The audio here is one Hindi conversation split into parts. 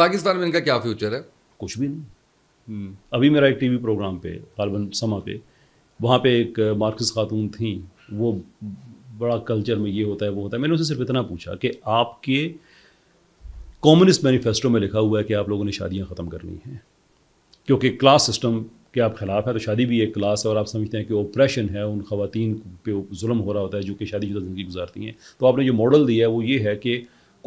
पाकिस्तान में इनका क्या फ्यूचर है कुछ भी नहीं अभी मेरा एक टीवी प्रोग्राम पे कार्बन समा पे वहाँ पे एक मार्क्स खातून थी वो बड़ा कल्चर में ये होता है वो होता है मैंने उसे सिर्फ इतना पूछा कि आपके कम्युनिस्ट मैनिफेस्टो में लिखा हुआ है कि आप लोगों ने शादियाँ ख़त्म करनी हैं क्योंकि क्लास सिस्टम के आप खिलाफ है तो शादी भी एक क्लास है और आप समझते हैं कि ओप्रेशन है उन खातन पे जुल्म हो रहा होता है जो कि शादी शुदा ज़िंदगी गुजारती हैं तो आपने जो मॉडल दिया है वो ये है कि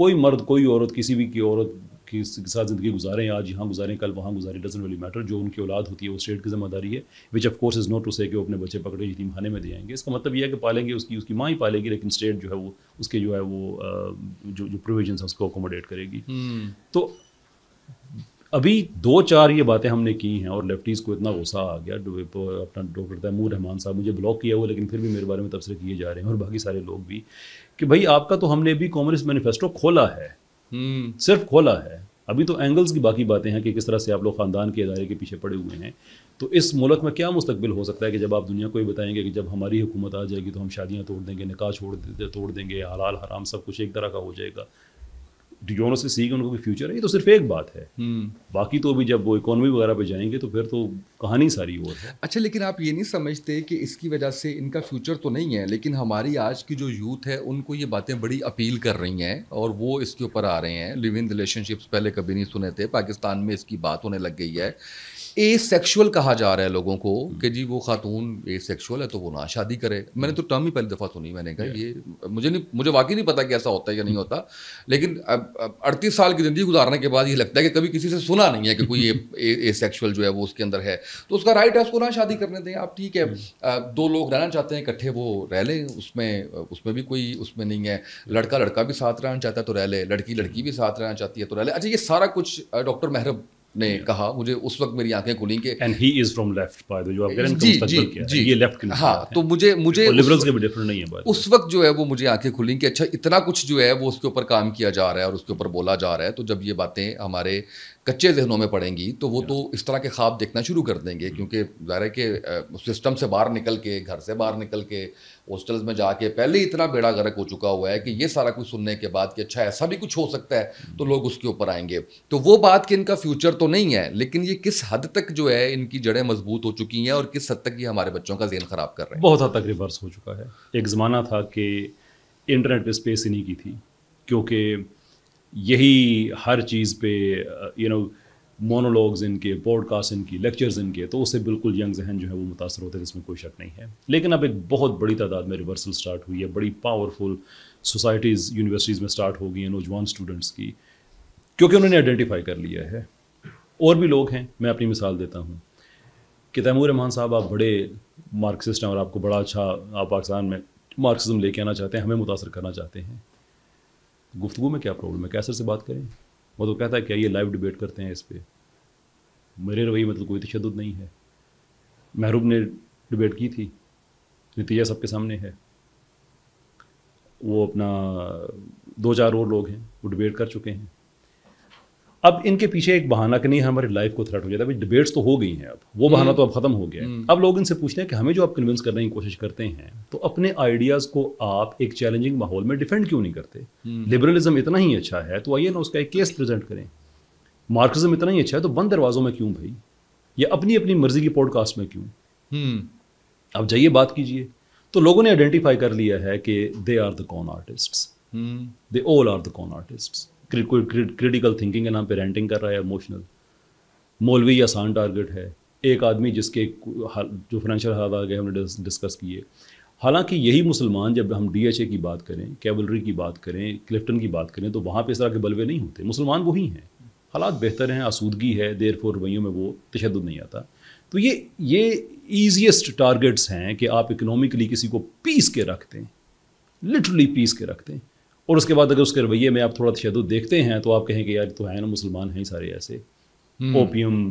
कोई मर्द कोई औरत किसी भी की औरत के साथ ज़िंदगी गुजारें आज यहाँ गुजारें कल वहाँ गुजारें डजन वेली मैटर जो उनकी औलाद होती है वो स्टेट की जिम्मेदारी है which of course is not to say कि वो अपने बच्चे पकड़े यतीम खाने में दे आएंगे इसका मतलब यह है कि पालेंगे उसकी उसकी माँ ही पालेगी लेकिन स्टेट जो है वो उसके जो है वो जो जो प्रोविजन है उसको अकोमोडेट करेगी हम्म। तो अभी दो चार ये बातें हमने की हैं और लेफ्टीज़ को इतना गुस्सा आ गया अपना डॉक्टर तैमूर रहमान साहब मुझे ब्लॉक किया हुआ लेकिन फिर भी मेरे बारे में तबसरे किए जा रहे हैं और बाकी सारे लोग भी कि भाई आपका तो हमने भी कॉम्युनिस्ट मैनिफेस्टो खोला है हम्म। सिर्फ खोला है अभी तो एंगल्स की बाकी बातें हैं कि किस तरह से आप लोग ख़ानदान के इदारे के पीछे पड़े हुए हैं तो इस मुल्क में क्या मुस्तबिल हो सकता है कि जब आप दुनिया को ये बताएंगे कि जब हमारी हुकूमत आ जाएगी तो हम शादियाँ तोड़ देंगे निकाह छोड़ तोड़ देंगे हलाल हराम सब कुछ एक तरह का हो जाएगा डिजोनो से सीख उनको भी फ्यूचर है ये तो सिर्फ एक बात है हम्म। बाकी तो अभी जब वो इकोनॉमी वगैरह पे जाएंगे तो फिर तो कहानी सारी वो है अच्छा लेकिन आप ये नहीं समझते कि इसकी वजह से इनका फ्यूचर तो नहीं है लेकिन हमारी आज की जो यूथ है उनको ये बातें बड़ी अपील कर रही हैं और वो इसके ऊपर आ रहे हैं लिव इन रिलेशनशिप्स पहले कभी नहीं सुने थे पाकिस्तान में इसकी बात होने लग गई है ए सेक्शुअल कहा जा रहा है लोगों को हम्म। कि जी वो खातून ए सेक्शुअल है तो वो ना शादी करे मैंने तो टर्म ही पहली दफ़ा सुनी मैंने कहा ये मुझे नहीं मुझे वाकई नहीं पता कि ऐसा होता है या नहीं होता लेकिन अड़तीस साल की ज़िंदगी गुजारने के बाद ये लगता है कि कभी किसी से सुना नहीं है कि कोई ए ए सेक्शुअल जो है वो उसके अंदर है तो उसका राइट है उसको ना शादी करने दें आप ठीक है हम्म। दो लोग रहना चाहते हैं इकट्ठे वो रह लें उसमें उसमें भी कोई उसमें नहीं है लड़का लड़का भी साथ रहना चाहता है तो रह ले लड़की लड़की भी साथ रहना चाहती है तो रह ले अच्छा ये सारा कुछ डॉक्टर महरब ने कहा मुझे उस वक्त मेरी आंखें खुली के and he is from left by the you are गैरन कंस्ट्रक्टिव किया जी, ये लेफ्ट की हां तो मुझे मुझे लिबरल्स के भी डिफरेंट नहीं है बाय उस वक्त जो है वो मुझे आंखें खुली कि अच्छा इतना कुछ जो है वो उसके ऊपर काम किया जा रहा है और उसके ऊपर बोला जा रहा है तो जब ये बातें हमारे कच्चे जहनों में पड़ेंगी तो वो तो इस तरह के ख्वाब देखना शुरू कर देंगे hmm. क्योंकि ज़ाहिर है कि सिस्टम से बाहर निकल के घर से बाहर निकल के हॉस्टल्स में जाके पहले ही इतना बेड़ा गर्क हो चुका हुआ है कि ये सारा कुछ सुनने के बाद कि अच्छा ऐसा भी कुछ हो सकता है hmm. तो लोग उसके ऊपर आएंगे तो वो बात कि इनका फ्यूचर तो नहीं है लेकिन ये किस हद तक जो है इनकी जड़ें मजबूत हो चुकी हैं और किस हद तक ये हमारे बच्चों का जहन ख़राब कर रहे हैं बहुत हद तक रिवर्स हो चुका है एक ज़माना था कि इंटरनेट पर स्पेस ही नहीं की थी क्योंकि यही हर चीज़ पे यू नो मोनोलॉग्स इनके पॉडकास्ट इनकी लेक्चर्स इनके तो उससे बिल्कुल यंग जहन जो है वो मुतासर होते हैं इसमें कोई शक नहीं है लेकिन अब एक बहुत बड़ी तादाद में रिवर्सल स्टार्ट हुई है बड़ी पावरफुल सोसाइटीज़ यूनिवर्सिटीज़ में स्टार्ट हो गई हैं नौजवान स्टूडेंट्स की क्योंकि उन्होंने आइडेंटिफाई कर लिया है और भी लोग हैं मैं अपनी मिसाल देता हूँ कि तैमूर रहमान साहब आप बड़े मार्क्सिस्ट हैं और आपको बड़ा अच्छा आप पाकिस्तान में मार्क्सिज्म लेके आना चाहते हैं हमें मुतासर करना चाहते हैं गुफ्तु में क्या प्रॉब्लम है कैसर से बात करें वो तो कहता है क्या ये लाइव डिबेट करते हैं इस पर मेरे रवैये मतलब कोई तशद नहीं है महरूब ने डिबेट की थी नतीजा सबके सामने है वो अपना दो चार और लोग हैं वो डिबेट कर चुके हैं अब इनके पीछे एक बहाना कि नहीं हमारी लाइफ को थ्रेट हो जाता है डिबेट्स तो हो गई हैं अब वो बहाना हम्म। तो अब खत्म हो गया है हम्म। अब लोग इनसे पूछते हैं कि हमें जो आप कन्विंस करने की कोशिश करते हैं तो अपने आइडियाज़ को आप एक चैलेंजिंग माहौल में डिफेंड क्यों नहीं करते लिबरलिज्म हम्म। इतना ही अच्छा है तो आइए ना उसका एक केस प्रेजेंट करें मार्क्सिज्म इतना ही अच्छा है तो बंद दरवाज़ों में क्यों भाई या अपनी अपनी मर्जी की पॉडकास्ट में क्यों अब जाइए बात कीजिए तो लोगों ने आइडेंटिफाई कर लिया है कि they are the con artist they all are the con artist critical thinking के नाम पे रेंटिंग कर रहा है इमोशनल मौलवी आसान टारगेट है एक आदमी जिसके जो फाइनेंशियल हालात आ गए हमने डिस्कस किए हालांकि यही मुसलमान जब हम डीएचए की बात करें कैबलरी की बात करें क्लिफ्टन की बात करें तो वहाँ पर इस तरह के बलवे नहीं होते मुसलमान वही हैं हालात बेहतर हैं आसूदगी है देर फोर रवैयों में वो तशद नहीं आता तो ये ये ईजीएसट टारगेट्स हैं कि आप इकोनॉमिकली किसी को पीस के रख दें लिटरली पीस के रख दें और उसके बाद अगर उसके रवैये में आप थोड़ा तशद देखते हैं तो आप कहेंगे यार तो है ना मुसलमान हैं सारे ऐसे हम्म। ओपियम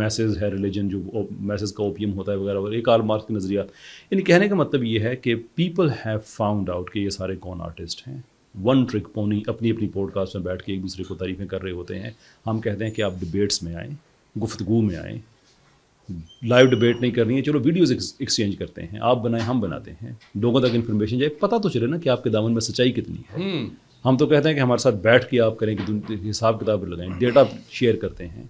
मैसेज है रिलीजन जो मैसेज का ओपियम होता है वगैरह वगैरह एक आर मार्क्स के नज़रियात यानी कहने का मतलब ये है कि पीपल हैव फाउंड आउट कि ये सारे कौन आर्टिस्ट हैं वन ट्रिक पोनी अपनी अपनी पॉडकास्ट में बैठ के एक दूसरे को तारीफ़ें कर रहे होते हैं हम कहते हैं कि आप डिबेट्स में आएँ गुफ्तु में आएँ लाइव डिबेट नहीं करनी है चलो वीडियोस एक्सचेंज करते हैं आप बनाए हम बनाते हैं लोगों तक इन्फॉर्मेशन जाए पता तो चले ना कि आपके दामन में सच्चाई कितनी है हम्म। हम तो कहते हैं कि हमारे साथ बैठ के आप करें कि हिसाब किताब लगाएं डेटा शेयर करते हैं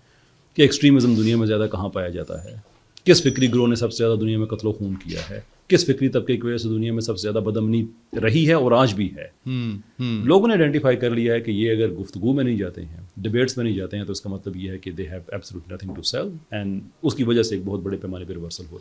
कि एक्सट्रीमिज्म दुनिया में ज़्यादा कहाँ पाया जाता है किस फिक्री ग्रोह ने सबसे ज़्यादा दुनिया में कत्लो खून किया है किस फिक्री तबके की वजह से दुनिया में सबसे ज़्यादा बदमनी रही है और आज भी है हम्म, हम्म। लोगों ने आइडेंटिफाई कर लिया है कि ये अगर गुफ्तगु में नहीं जाते हैं डिबेट्स में नहीं जाते हैं तो इसका मतलब ये है कि they have absolute nothing to sell and उसकी वजह से एक बहुत बड़े पैमाने पर रिवर्सल हो रही है